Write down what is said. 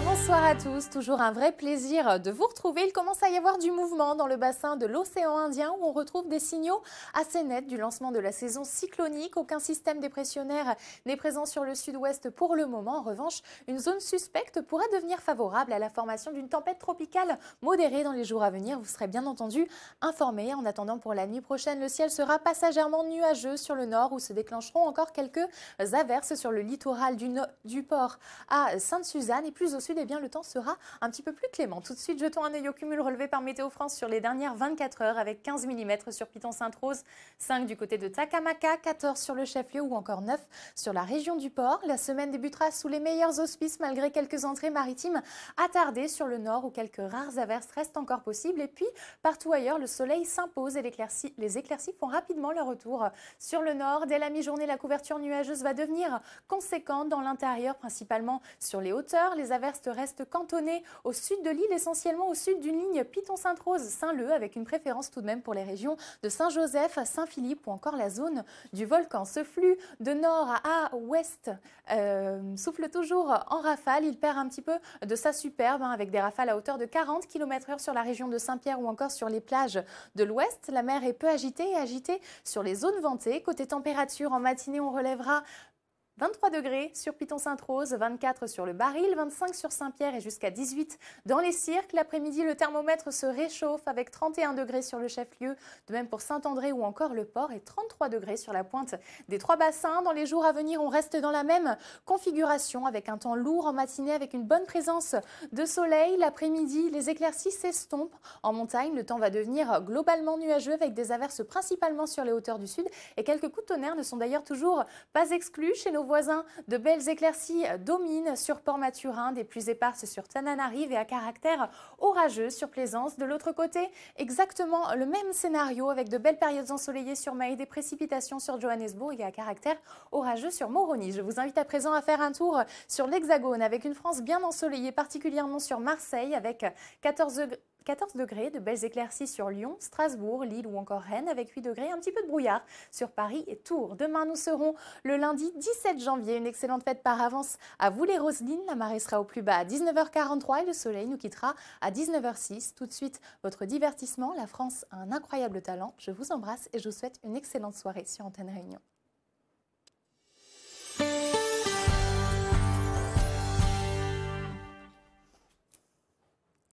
Bonsoir à tous, toujours un vrai plaisir de vous retrouver. Il commence à y avoir du mouvement dans le bassin de l'océan Indien où on retrouve des signaux assez nets du lancement de la saison cyclonique. Aucun système dépressionnaire n'est présent sur le sud-ouest pour le moment. En revanche, une zone suspecte pourrait devenir favorable à la formation d'une tempête tropicale modérée dans les jours à venir. Vous serez bien entendu informés. En attendant, pour la nuit prochaine, le ciel sera passagèrement nuageux sur le nord où se déclencheront encore quelques averses sur le littoral du, port à Sainte-Suzanne et plus au sud, eh bien, le temps sera un petit peu plus clément. Tout de suite, jetons un œil au cumul relevé par Météo France sur les dernières 24 heures avec 15 mm sur Piton-Sainte-Rose, 5 du côté de Takamaka, 14 sur le chef-lieu ou encore 9 sur la région du port. La semaine débutera sous les meilleurs auspices malgré quelques entrées maritimes attardées sur le nord où quelques rares averses restent encore possibles. Et puis, partout ailleurs, le soleil s'impose et les éclaircies font rapidement leur retour sur le nord. Dès la mi-journée, la couverture nuageuse va devenir conséquente dans l'intérieur, principalement sur les hauteurs. Les reste cantonné au sud de l'île, essentiellement au sud d'une ligne Piton-Sainte-Rose-Saint-Leu, avec une préférence tout de même pour les régions de Saint-Joseph, Saint-Philippe ou encore la zone du volcan. Ce flux de nord à ouest euh, souffle toujours en rafale. Il perd un petit peu de sa superbe, hein, avec des rafales à hauteur de 40 km/h sur la région de Saint-Pierre ou encore sur les plages de l'ouest. La mer est peu agitée et agitée sur les zones ventées. Côté température, en matinée, on relèvera 23 degrés sur Piton Sainte-Rose, 24 sur le Baril, 25 sur Saint-Pierre et jusqu'à 18 dans les cirques. L'après-midi, le thermomètre se réchauffe avec 31 degrés sur le chef-lieu, de même pour Saint-André ou encore le port et 33 degrés sur la pointe des trois bassins. Dans les jours à venir, on reste dans la même configuration avec un temps lourd en matinée avec une bonne présence de soleil. L'après-midi, les éclaircies s'estompent. En montagne, le temps va devenir globalement nuageux avec des averses principalement sur les hauteurs du sud et quelques coups de tonnerre ne sont d'ailleurs toujours pas exclus chez nos voisins. De belles éclaircies dominent sur Port-Maturin, des plus éparses sur Tananarive et à caractère orageux sur Plaisance. De l'autre côté, exactement le même scénario avec de belles périodes ensoleillées sur Maï, des précipitations sur Johannesburg et à caractère orageux sur Moroni. Je vous invite à présent à faire un tour sur l'Hexagone avec une France bien ensoleillée, particulièrement sur Marseille avec 14 14 degrés, de belles éclaircies sur Lyon, Strasbourg, Lille ou encore Rennes, avec 8 degrés, un petit peu de brouillard sur Paris et Tours. Demain, nous serons le lundi 17 janvier. Une excellente fête par avance à vous les Roselines. La marée sera au plus bas à 19h43 et le soleil nous quittera à 19h06. Tout de suite, votre divertissement. La France a un incroyable talent. Je vous embrasse et je vous souhaite une excellente soirée sur Antenne Réunion.